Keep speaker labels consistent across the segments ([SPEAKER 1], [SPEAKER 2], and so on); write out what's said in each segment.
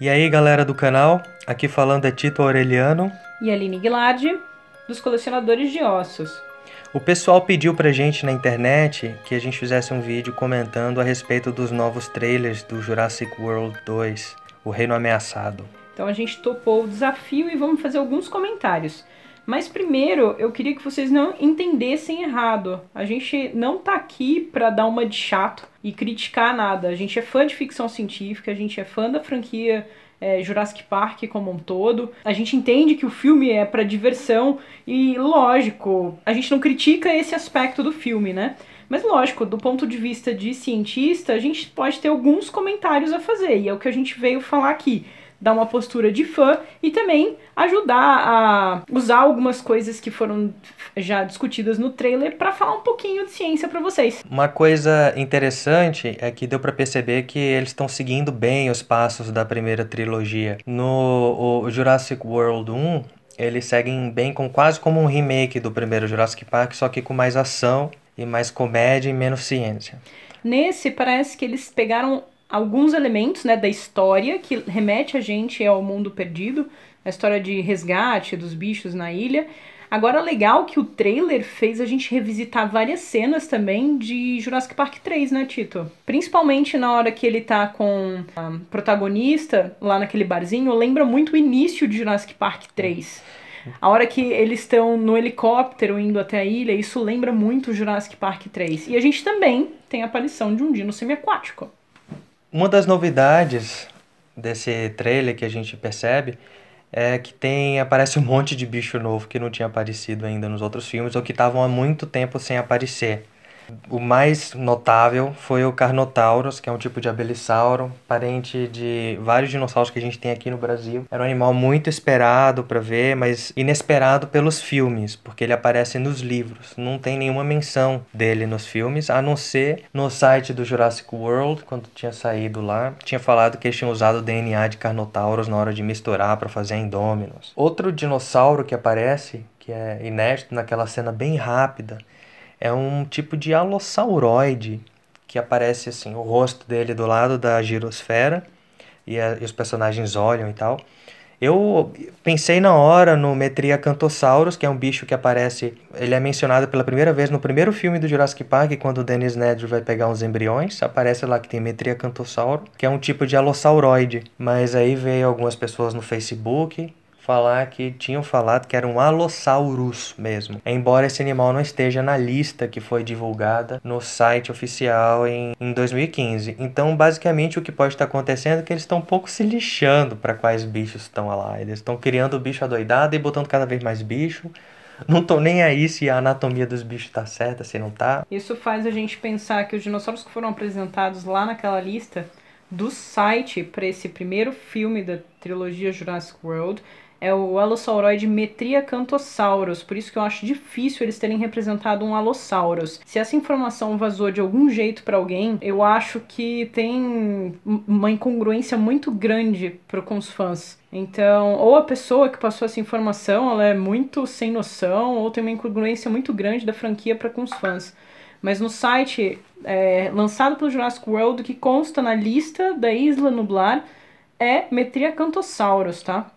[SPEAKER 1] E aí galera do canal, aqui falando é Tito Aureliano
[SPEAKER 2] e Aline Guilardi, dos colecionadores de ossos.
[SPEAKER 1] O pessoal pediu pra gente na internet que a gente fizesse um vídeo comentando a respeito dos novos trailers do Jurassic World 2, O Reino Ameaçado.
[SPEAKER 2] Então a gente topou o desafio e vamos fazer alguns comentários. Mas primeiro, eu queria que vocês não entendessem errado. A gente não tá aqui para dar uma de chato e criticar nada. A gente é fã de ficção científica, a gente é fã da franquia é, Jurassic Park como um todo. A gente entende que o filme é para diversão e, lógico, a gente não critica esse aspecto do filme, né? Mas lógico, do ponto de vista de cientista, a gente pode ter alguns comentários a fazer, e é o que a gente veio falar aqui dar uma postura de fã e também ajudar a usar algumas coisas que foram já discutidas no trailer para falar um pouquinho de ciência para vocês.
[SPEAKER 1] Uma coisa interessante é que deu para perceber que eles estão seguindo bem os passos da primeira trilogia. No Jurassic World 1, eles seguem bem com quase como um remake do primeiro Jurassic Park, só que com mais ação e mais comédia e menos ciência.
[SPEAKER 2] Nesse parece que eles pegaram alguns elementos né, da história que remete a gente ao mundo perdido, a história de resgate dos bichos na ilha. Agora, legal que o trailer fez a gente revisitar várias cenas também de Jurassic Park 3, né, Tito? Principalmente na hora que ele tá com a protagonista lá naquele barzinho, lembra muito o início de Jurassic Park 3. A hora que eles estão no helicóptero indo até a ilha, isso lembra muito Jurassic Park 3. E a gente também tem a aparição de um dino semiaquático.
[SPEAKER 1] Uma das novidades desse trailer que a gente percebe é que tem aparece um monte de bicho novo que não tinha aparecido ainda nos outros filmes ou que estavam há muito tempo sem aparecer. O mais notável foi o Carnotaurus, que é um tipo de abelissauro, parente de vários dinossauros que a gente tem aqui no Brasil. Era um animal muito esperado para ver, mas inesperado pelos filmes, porque ele aparece nos livros. Não tem nenhuma menção dele nos filmes, a não ser no site do Jurassic World, quando tinha saído lá, tinha falado que eles tinham usado o DNA de Carnotaurus na hora de misturar para fazer Indominus. Outro dinossauro que aparece, que é inédito naquela cena bem rápida, é um tipo de alossauroide que aparece assim, o rosto dele do lado da girosfera e, a, e os personagens olham e tal. Eu pensei na hora no Metria Cantosaurus, que é um bicho que aparece. Ele é mencionado pela primeira vez no primeiro filme do Jurassic Park, quando o Dennis Nedry vai pegar uns embriões. Aparece lá que tem Metria Cantosaurus, que é um tipo de alossauroide. Mas aí veio algumas pessoas no Facebook falar que tinham falado que era um Alossaurus mesmo. Embora esse animal não esteja na lista que foi divulgada no site oficial em, em 2015. Então, basicamente, o que pode estar acontecendo é que eles estão um pouco se lixando para quais bichos estão lá. Eles estão criando o bicho adoidado e botando cada vez mais bicho. Não tô nem aí se a anatomia dos bichos tá certa, se não tá.
[SPEAKER 2] Isso faz a gente pensar que os dinossauros que foram apresentados lá naquela lista do site para esse primeiro filme da trilogia Jurassic World é o Alossauroide Metriacanthosaurus, por isso que eu acho difícil eles terem representado um Allosaurus. Se essa informação vazou de algum jeito para alguém, eu acho que tem uma incongruência muito grande pro, com os fãs. Então, ou a pessoa que passou essa informação, ela é muito sem noção, ou tem uma incongruência muito grande da franquia para com os fãs. Mas no site é, lançado pelo Jurassic World, que consta na lista da Isla Nublar, é Metriacanthosaurus, tá?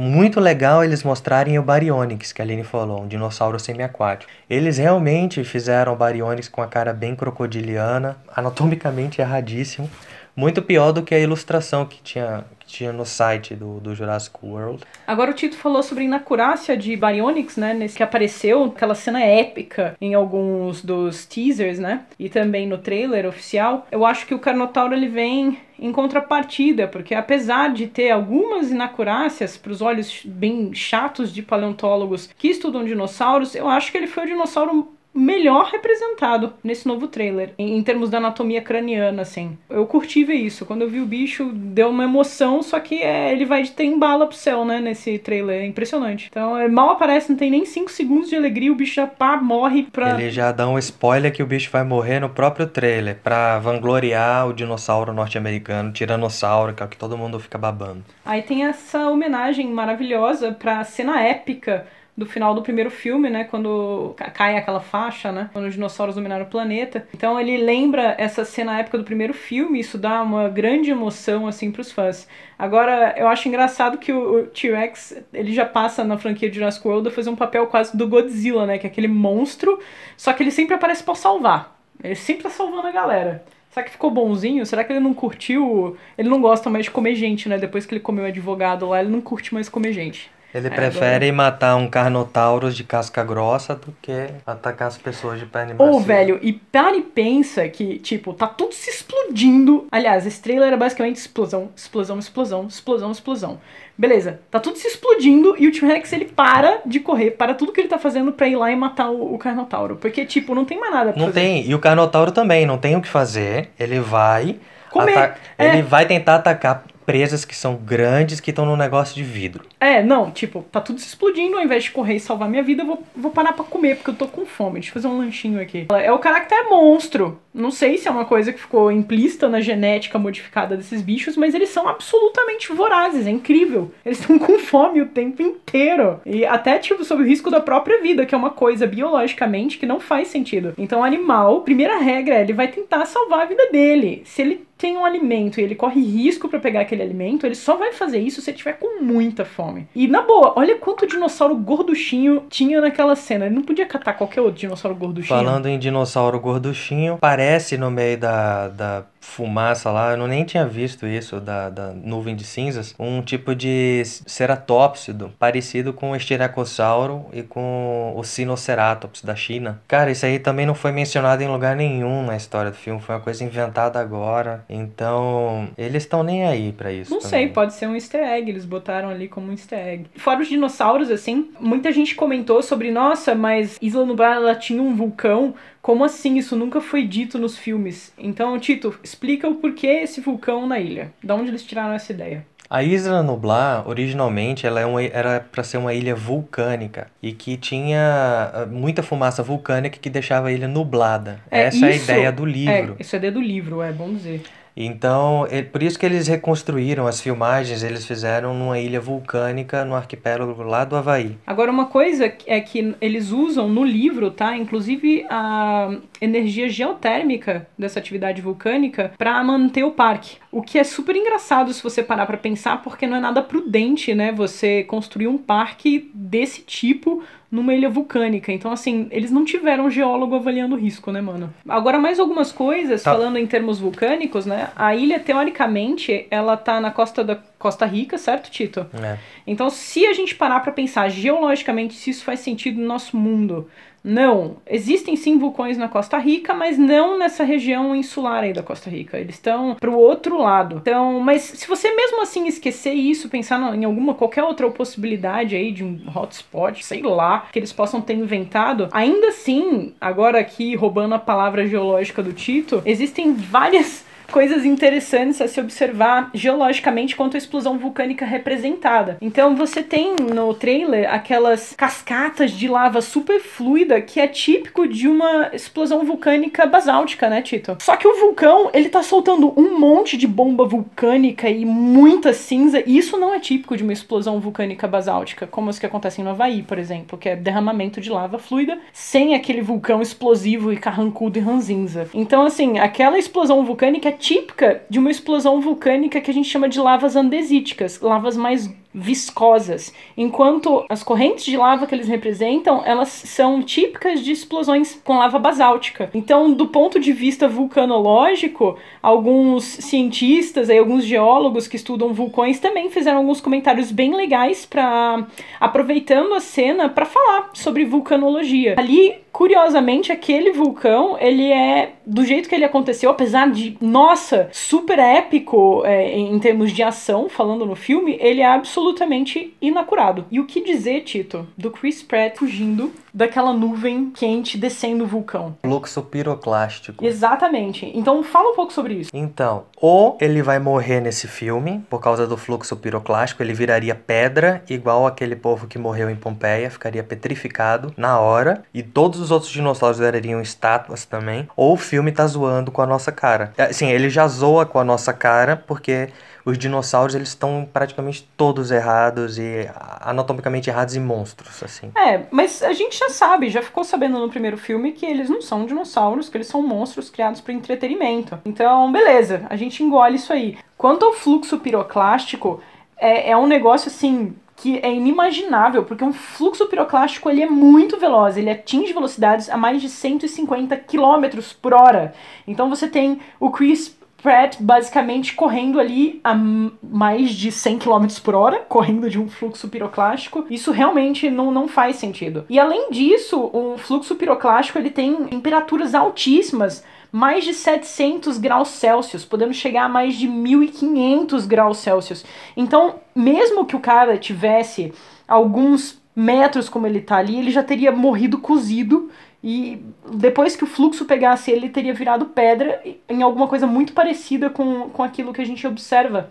[SPEAKER 1] Muito legal eles mostrarem o Baryonyx, que a Aline falou, um dinossauro semiaquático. Eles realmente fizeram o Baryonyx com a cara bem crocodiliana, anatomicamente erradíssimo. Muito pior do que a ilustração que tinha, que tinha no site do, do Jurassic World.
[SPEAKER 2] Agora o Tito falou sobre a inacurácia de Baryonyx, né? Nesse que apareceu aquela cena épica em alguns dos teasers, né? E também no trailer oficial. Eu acho que o Carnotauro ele vem em contrapartida, porque apesar de ter algumas inacurácias para os olhos bem chatos de paleontólogos que estudam dinossauros, eu acho que ele foi o dinossauro melhor representado nesse novo trailer, em, em, termos da anatomia craniana, assim. Eu curti ver isso. Quando eu vi o bicho, deu uma emoção, só que é, ele vai de embala bala pro céu, né, nesse trailer. É impressionante. Então, é, mal aparece, não tem nem 5 segundos de alegria, o bicho já pá, morre pra... Ele
[SPEAKER 1] já dá um spoiler que o bicho vai morrer no próprio trailer, pra vangloriar o dinossauro norte-americano, tiranossauro, que é o que todo mundo fica babando.
[SPEAKER 2] Aí tem essa homenagem maravilhosa pra cena épica do final do primeiro filme, né? Quando cai aquela faixa, né? Quando os dinossauros dominaram o planeta. Então ele lembra essa cena época do primeiro filme, isso dá uma grande emoção, assim, pros fãs. Agora, eu acho engraçado que o, T-Rex, ele já passa na franquia de Jurassic World a fazer um papel quase do Godzilla, né? Que é aquele monstro, só que ele sempre aparece para salvar. Ele sempre tá salvando a galera. Será que ficou bonzinho? Será que ele não curtiu? Ele não gosta mais de comer gente, né? Depois que ele comeu o advogado lá, ele não curte mais comer gente. Ele é, prefere
[SPEAKER 1] matar um carnotauro de casca grossa do que atacar as pessoas de pele macia. Ô, velho,
[SPEAKER 2] e para e pensa que, tipo, tá tudo se explodindo. Aliás, esse trailer era basicamente explosão, explosão, explosão, explosão, explosão. Beleza, tá tudo se explodindo e o T-Rex ele para de correr, para tudo que ele tá fazendo pra ir lá e matar o, o Carnotauro. Porque, tipo, não tem mais nada pra não fazer. Não
[SPEAKER 1] tem, e o Carnotauro também, não tem o que fazer. Ele vai. Comer. É. Ele vai tentar atacar empresas que são grandes que estão no negócio de vidro.
[SPEAKER 2] É, não, tipo, tá tudo se explodindo, ao invés de correr e salvar minha vida, eu vou, vou parar pra comer, porque eu tô com fome. Deixa eu fazer um lanchinho aqui. É o caráter é monstro. Não sei se é uma coisa que ficou implícita na genética modificada desses bichos, mas eles são absolutamente vorazes, é incrível. Eles estão com fome o tempo inteiro. E até, tipo, sob o risco da própria vida, que é uma coisa biologicamente que não faz sentido. Então, o animal, primeira regra, é, ele vai tentar salvar a vida dele. Se ele tem um alimento e ele corre risco para pegar aquele aquele alimento, ele só vai fazer isso se tiver com muita fome. E na boa, olha quanto dinossauro gorduchinho tinha naquela cena. Ele não podia catar qualquer outro dinossauro gorduchinho. Falando
[SPEAKER 1] em dinossauro gorduchinho, parece no meio da, da fumaça lá, eu não nem tinha visto isso da, da nuvem de cinzas, um tipo de ceratópsido parecido com o estiracossauro e com o sinoceratops da China. Cara, isso aí também não foi mencionado em lugar nenhum na história do filme, foi uma coisa inventada agora. Então, eles estão nem aí para isso. Não também. sei,
[SPEAKER 2] pode ser um easter egg, eles botaram ali como um easter egg. Fora os dinossauros assim, muita gente comentou sobre, nossa, mas Isla Nublar ela tinha um vulcão como assim? Isso nunca foi dito nos filmes. Então, Tito, explica o porquê esse vulcão na ilha. Da onde eles tiraram essa ideia?
[SPEAKER 1] A Isla Nublar, originalmente, ela é uma, era para ser uma ilha vulcânica e que tinha ah, muita fumaça vulcânica que deixava a ilha nublada. É, Essa é isso, é, é a ideia do livro. É,
[SPEAKER 2] isso é ideia do livro, é bom dizer.
[SPEAKER 1] Então, é por isso que eles reconstruíram as filmagens, eles fizeram numa ilha vulcânica no arquipélago lá do Havaí.
[SPEAKER 2] Agora, uma coisa é que eles usam no livro, tá? Inclusive a energia geotérmica dessa atividade vulcânica para manter o parque. O que é super engraçado se você parar para pensar, porque não é nada prudente, né? Você construir um parque desse tipo numa ilha vulcânica. Então, assim, eles não tiveram um geólogo avaliando o risco, né, mano? Agora, mais algumas coisas, tá. falando em termos vulcânicos, né? A ilha, teoricamente, ela tá na costa da Costa Rica, certo, Tito? É. Então, se a gente parar para pensar geologicamente se isso faz sentido no nosso mundo, não, existem sim vulcões na Costa Rica, mas não nessa região insular aí da Costa Rica. Eles estão para o outro lado. Então, mas se você mesmo assim esquecer isso, pensar em alguma qualquer outra possibilidade aí de um hotspot, sei lá, que eles possam ter inventado, ainda assim, agora aqui roubando a palavra geológica do Tito, existem várias coisas interessantes a se observar geologicamente quanto à explosão vulcânica representada. Então você tem no trailer aquelas cascatas de lava super fluida que é típico de uma explosão vulcânica basáltica, né, Tito? Só que o vulcão, ele tá soltando um monte de bomba vulcânica e muita cinza, e isso não é típico de uma explosão vulcânica basáltica, como as que acontecem no Havaí, por exemplo, que é derramamento de lava fluida sem aquele vulcão explosivo e carrancudo e ranzinza. Então, assim, aquela explosão vulcânica é típica de uma explosão vulcânica que a gente chama de lavas andesíticas, lavas mais viscosas, enquanto as correntes de lava que eles representam, elas são típicas de explosões com lava basáltica. Então, do ponto de vista vulcanológico, alguns cientistas e alguns geólogos que estudam vulcões também fizeram alguns comentários bem legais para aproveitando a cena para falar sobre vulcanologia. Ali, curiosamente, aquele vulcão, ele é do jeito que ele aconteceu, apesar de nossa, super épico é, em termos de ação, falando no filme, ele é absolutamente absolutamente inacurado. E o que dizer, Tito, do Chris Pratt fugindo daquela nuvem quente descendo o vulcão?
[SPEAKER 1] Fluxo piroclástico.
[SPEAKER 2] Exatamente. Então fala um pouco sobre isso. Então,
[SPEAKER 1] ou ele vai morrer nesse filme por causa do fluxo piroclástico, ele viraria pedra, igual aquele povo que morreu em Pompeia, ficaria petrificado na hora, e todos os outros dinossauros virariam estátuas também, ou o filme tá zoando com a nossa cara. Assim, ele já zoa com a nossa cara porque os dinossauros eles estão praticamente todos errados e anatomicamente errados e monstros, assim.
[SPEAKER 2] É, mas a gente já sabe, já ficou sabendo no primeiro filme que eles não são dinossauros, que eles são monstros criados para entretenimento. Então, beleza, a gente engole isso aí. Quanto ao fluxo piroclástico, é, é um negócio assim que é inimaginável, porque um fluxo piroclástico ele é muito veloz, ele atinge velocidades a mais de 150 km por hora. Então você tem o Chris Pratt basicamente correndo ali a mais de 100 km por hora, correndo de um fluxo piroclástico. Isso realmente não, não faz sentido. E além disso, o fluxo piroclástico ele tem temperaturas altíssimas, mais de 700 graus Celsius, podendo chegar a mais de 1500 graus Celsius. Então, mesmo que o cara tivesse alguns metros como ele tá ali, ele já teria morrido cozido e depois que o fluxo pegasse ele, teria virado pedra em alguma coisa muito parecida com, com aquilo que a gente observa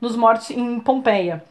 [SPEAKER 2] nos mortos em Pompeia.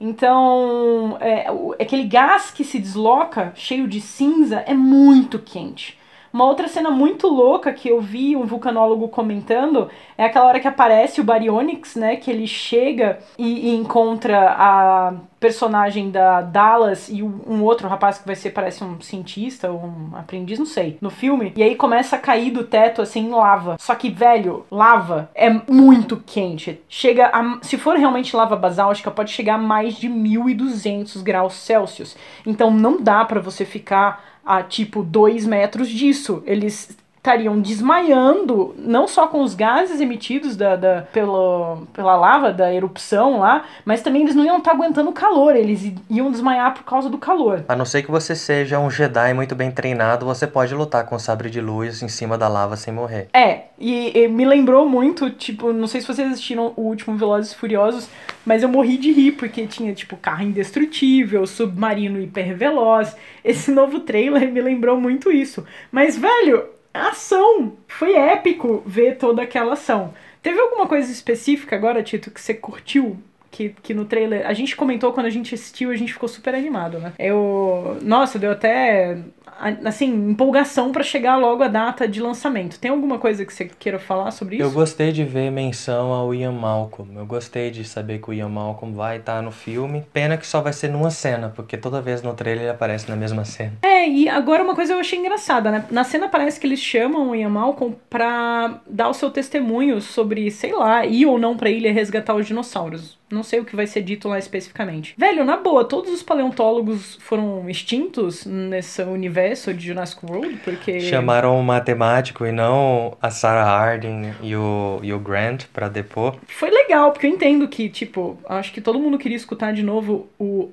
[SPEAKER 2] Então, é, aquele gás que se desloca, cheio de cinza, é muito quente. Uma outra cena muito louca que eu vi um vulcanólogo comentando é aquela hora que aparece o Baryonyx, né? Que ele chega e, e encontra a personagem da Dallas e um outro rapaz que vai ser, parece um cientista ou um aprendiz, não sei, no filme. E aí começa a cair do teto, assim, lava. Só que, velho, lava é muito quente. Chega a, Se for realmente lava basáltica, pode chegar a mais de 1200 graus Celsius. Então não dá para você ficar a tipo 2 metros disso. Eles estariam desmaiando, não só com os gases emitidos da, da, pelo, pela lava, da erupção lá, mas também eles não iam estar tá aguentando o calor, eles iam desmaiar por causa do calor.
[SPEAKER 1] A não ser que você seja um Jedi muito bem treinado, você pode lutar com o sabre de luz em cima da lava sem morrer.
[SPEAKER 2] É, e, e me lembrou muito, tipo, não sei se vocês assistiram o último Velozes e Furiosos, mas eu morri de rir, porque tinha, tipo, carro indestrutível, submarino hiperveloz. Esse novo trailer me lembrou muito isso. Mas, velho, ação. Foi épico ver toda aquela ação. Teve alguma coisa específica agora, Tito, que você curtiu? Que, que no trailer. A gente comentou quando a gente assistiu, a gente ficou super animado, né? Eu. Nossa, deu até assim, empolgação para chegar logo a data de lançamento. Tem alguma coisa que você queira falar sobre isso? Eu
[SPEAKER 1] gostei de ver menção ao Ian Malcolm. Eu gostei de saber que o Ian Malcolm vai estar tá no filme. Pena que só vai ser numa cena, porque toda vez no trailer ele aparece na mesma cena.
[SPEAKER 2] É, e agora uma coisa eu achei engraçada, né? Na cena parece que eles chamam o Ian Malcolm pra dar o seu testemunho sobre, sei lá, ir ou não pra ilha resgatar os dinossauros. Não sei o que vai ser dito lá especificamente. Velho, na boa, todos os paleontólogos foram extintos nesse universo de Jurassic World, porque. Chamaram
[SPEAKER 1] o matemático e não a Sarah Harding e o, e o Grant pra depor.
[SPEAKER 2] Foi legal, porque eu entendo que, tipo, acho que todo mundo queria escutar de novo o uh,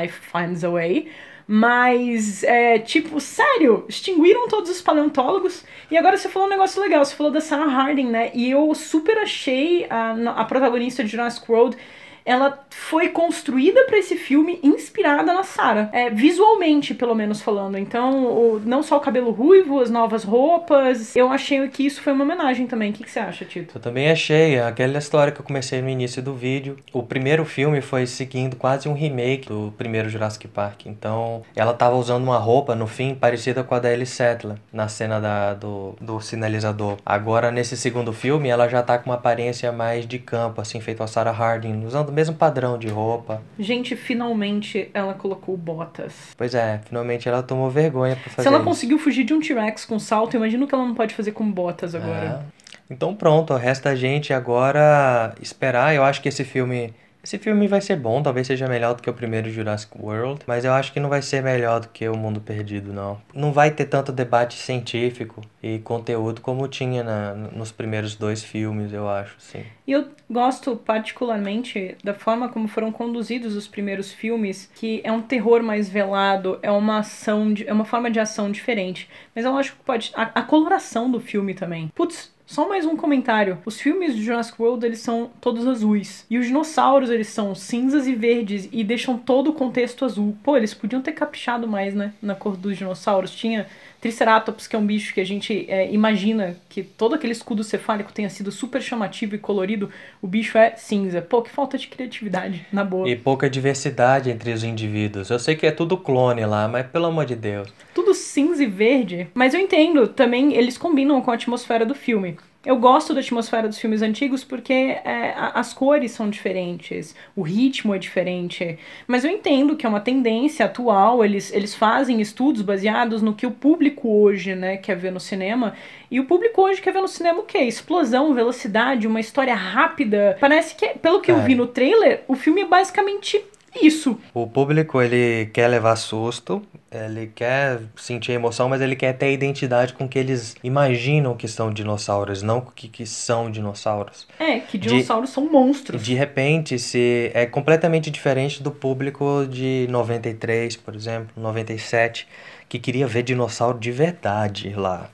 [SPEAKER 2] Life Finds a Way mas, é, tipo, sério, extinguiram todos os paleontólogos. E agora você falou um negócio legal, você falou da Sarah Harding, né? E eu super achei a, a protagonista de Jurassic World ela foi construída para esse filme inspirada na Sarah. É, visualmente, pelo menos falando. Então, o, não só o cabelo ruivo, as novas roupas. Eu achei que isso foi uma homenagem também. O que, que você acha, Tito?
[SPEAKER 1] Eu também achei. É aquela história que eu comecei no início do vídeo. O primeiro filme foi seguindo quase um remake do primeiro Jurassic Park. Então, ela tava usando uma roupa, no fim, parecida com a da Ellie Settler, na cena da, do, do sinalizador. Agora, nesse segundo filme, ela já tá com uma aparência mais de campo, assim, feito a Sarah Harding, usando o mesmo padrão de roupa.
[SPEAKER 2] Gente, finalmente ela colocou botas.
[SPEAKER 1] Pois é, finalmente ela tomou vergonha pra fazer. Se ela isso. conseguiu
[SPEAKER 2] fugir de um T-Rex com salto, imagino que ela não pode fazer com botas agora. É.
[SPEAKER 1] Então pronto, resta a gente agora esperar. Eu acho que esse filme esse filme vai ser bom, talvez seja melhor do que o primeiro Jurassic World, mas eu acho que não vai ser melhor do que O Mundo Perdido, não. Não vai ter tanto debate científico e conteúdo como tinha na, nos primeiros dois filmes, eu acho, sim.
[SPEAKER 2] E eu gosto particularmente da forma como foram conduzidos os primeiros filmes, que é um terror mais velado, é uma ação, de, é uma forma de ação diferente. Mas eu acho que pode. a, a coloração do filme também. Putz, só mais um comentário. Os filmes de Jurassic World, eles são todos azuis. E os dinossauros, eles são cinzas e verdes e deixam todo o contexto azul. Pô, eles podiam ter caprichado mais, né? Na cor dos dinossauros. Tinha Triceratops, que é um bicho que a gente é, imagina que todo aquele escudo cefálico tenha sido super chamativo e colorido. O bicho é cinza. Pô, que falta de criatividade, na boa.
[SPEAKER 1] E pouca diversidade entre os indivíduos. Eu sei que é tudo clone lá, mas pelo amor de Deus
[SPEAKER 2] tudo cinza e verde. Mas eu entendo, também eles combinam com a atmosfera do filme. Eu gosto da atmosfera dos filmes antigos porque é, as cores são diferentes, o ritmo é diferente. Mas eu entendo que é uma tendência atual, eles, eles fazem estudos baseados no que o público hoje né, quer ver no cinema. E o público hoje quer ver no cinema o quê? Explosão, velocidade, uma história rápida. Parece que, pelo que é. eu vi no trailer, o filme é basicamente isso.
[SPEAKER 1] O público, ele quer levar susto, ele quer sentir emoção, mas ele quer ter a identidade com que eles imaginam que são dinossauros, não que, que são dinossauros.
[SPEAKER 2] É, que dinossauros de, são monstros.
[SPEAKER 1] De repente, se é completamente diferente do público de 93, por exemplo, 97, que queria ver dinossauro de verdade lá.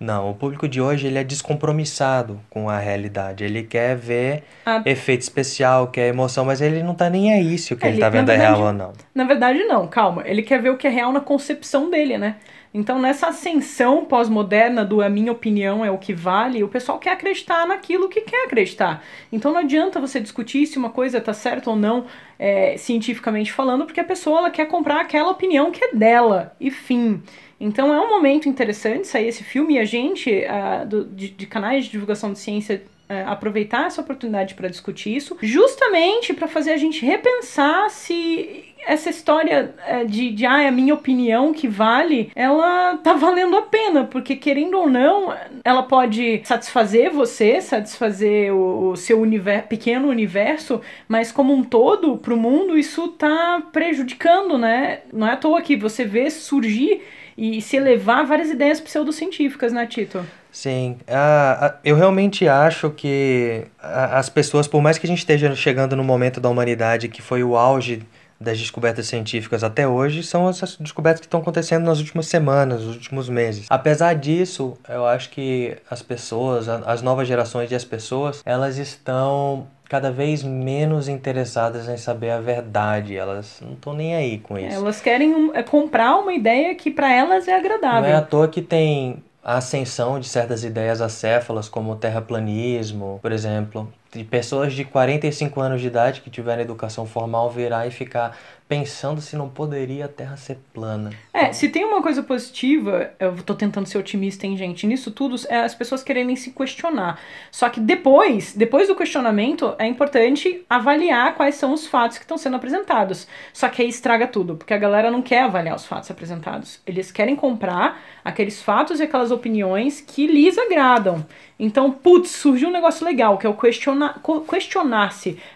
[SPEAKER 1] Não, o público de hoje ele é descompromissado com a realidade. Ele quer ver a... Ah. efeito especial, quer emoção, mas ele não tá nem aí se o que é, ele, ele tá vendo verdade, é real ou não.
[SPEAKER 2] Na verdade, não, calma. Ele quer ver o que é real na concepção dele, né? Então, nessa ascensão pós-moderna do a minha opinião é o que vale, o pessoal quer acreditar naquilo que quer acreditar. Então, não adianta você discutir se uma coisa está certa ou não, é, cientificamente falando, porque a pessoa ela quer comprar aquela opinião que é dela, e fim. Então, é um momento interessante sair esse filme e a gente, a, do, de, de canais de divulgação de ciência é, aproveitar essa oportunidade para discutir isso, justamente para fazer a gente repensar se essa história é, de, de ah, é a minha opinião que vale, ela tá valendo a pena, porque querendo ou não, ela pode satisfazer você, satisfazer o, o seu universo, pequeno universo, mas como um todo, pro mundo, isso tá prejudicando, né? Não é à toa que você vê surgir e se elevar várias ideias pseudocientíficas, né, Tito?
[SPEAKER 1] Sim, ah, ah, eu realmente acho que ah, as pessoas, por mais que a gente esteja chegando no momento da humanidade que foi o auge das descobertas científicas até hoje, são essas descobertas que estão acontecendo nas últimas semanas, nos últimos meses. Apesar disso, eu acho que as pessoas, as novas gerações e as pessoas, elas estão cada vez menos interessadas em saber a verdade. Elas não estão nem aí com isso.
[SPEAKER 2] Elas querem um, é comprar uma ideia que para elas é agradável. Não é à
[SPEAKER 1] toa que tem a ascensão de certas ideias acéfalas, como o terraplanismo, por exemplo, de pessoas de 45 anos de idade que tiveram educação formal virar e ficar pensando se não poderia a Terra ser plana.
[SPEAKER 2] É, se tem uma coisa positiva, eu tô tentando ser otimista, hein, gente, nisso tudo é as pessoas quererem se questionar. Só que depois, depois do questionamento, é importante avaliar quais são os fatos que estão sendo apresentados. Só que aí estraga tudo, porque a galera não quer avaliar os fatos apresentados. Eles querem comprar aqueles fatos e aquelas opiniões que lhes agradam. Então, putz, surgiu um negócio legal, que é o questionar-se. Questionar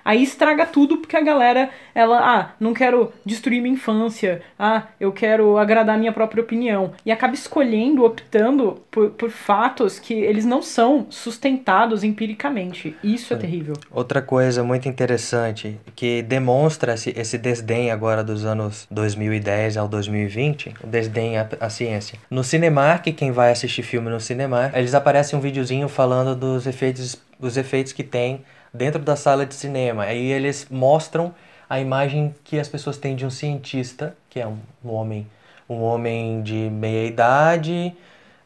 [SPEAKER 2] aí estraga tudo, porque a galera ela, ah, não quero destruir minha infância, ah, eu quero agradar minha própria opinião. E acaba escolhendo, optando por, por fatos que eles não são sustentados empiricamente. Isso é terrível.
[SPEAKER 1] Outra coisa muito interessante que demonstra esse, esse desdém agora dos anos 2010 ao 2020, o desdém à, à ciência. No Cinemark, quem vai assistir filme no Cinemark, eles aparecem um videozinho falando dos efeitos, os efeitos que tem dentro da sala de cinema. Aí eles mostram a imagem que as pessoas têm de um cientista, que é um, um homem, um homem de meia idade,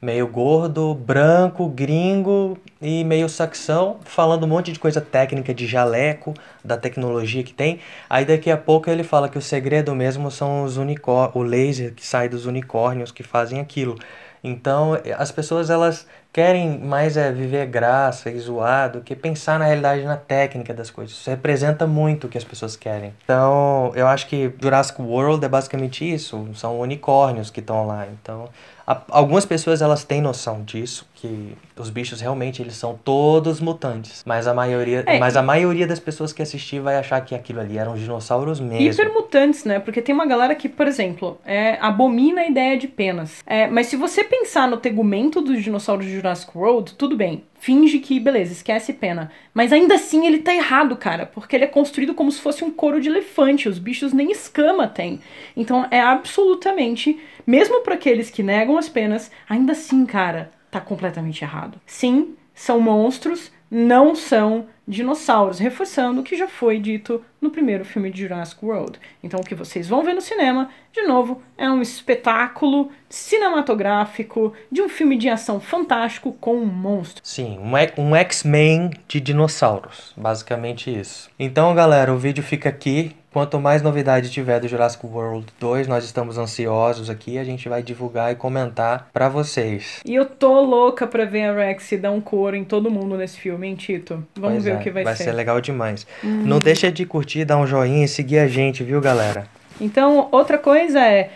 [SPEAKER 1] meio gordo, branco, gringo e meio saxão, falando um monte de coisa técnica de jaleco, da tecnologia que tem. Aí daqui a pouco ele fala que o segredo mesmo são os unicórnios, o laser que sai dos unicórnios que fazem aquilo. Então, eh, as pessoas elas querem mais é viver graça e zoar do que pensar na realidade na técnica das coisas. Isso representa muito o que as pessoas querem. Então, eu acho que Jurassic World é basicamente isso, são unicórnios que estão lá. Então, a, algumas pessoas elas têm noção disso, que os bichos realmente eles são todos mutantes, mas a maioria, é. mas a maioria das pessoas que assistir vai achar que aquilo ali eram dinossauros mesmo.
[SPEAKER 2] Hipermutantes, né? Porque tem uma galera que, por exemplo, é, abomina a ideia de penas. É, mas se você pensar no tegumento dos dinossauros de Jurassic World, tudo bem. Finge que, beleza, esquece pena. Mas ainda assim ele tá errado, cara, porque ele é construído como se fosse um couro de elefante. Os bichos nem escama têm. Então é absolutamente, mesmo para aqueles que negam as penas, ainda assim, cara, tá completamente errado. Sim, são monstros, não são dinossauros, reforçando o que já foi dito no primeiro filme de Jurassic World. Então, o que vocês vão ver no cinema, de novo, é um espetáculo cinematográfico de um filme de ação fantástico com um monstro.
[SPEAKER 1] Sim, um X-Men de dinossauros, basicamente isso. Então, galera, o vídeo fica aqui. Quanto mais novidade tiver do Jurassic World 2, nós estamos ansiosos aqui, a gente vai divulgar e comentar para vocês.
[SPEAKER 2] E eu tô louca pra ver a Rex dar um couro em todo mundo nesse filme, hein, Tito? Vamos pois ver é, o que vai, vai ser. Vai ser
[SPEAKER 1] legal demais. Hum. Não deixa de curtir, dar um joinha e seguir a gente, viu, galera?
[SPEAKER 2] Então, outra coisa é,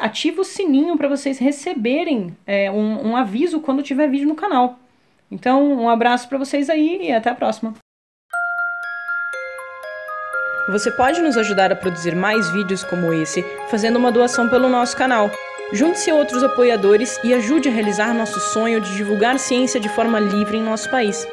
[SPEAKER 2] ativa o sininho para vocês receberem é, um, um aviso quando tiver vídeo no canal. Então, um abraço para vocês aí e até a próxima. Você pode nos ajudar a produzir mais vídeos como esse fazendo uma doação pelo nosso canal. Junte-se a outros apoiadores e ajude a realizar nosso sonho de divulgar ciência de forma livre em nosso país.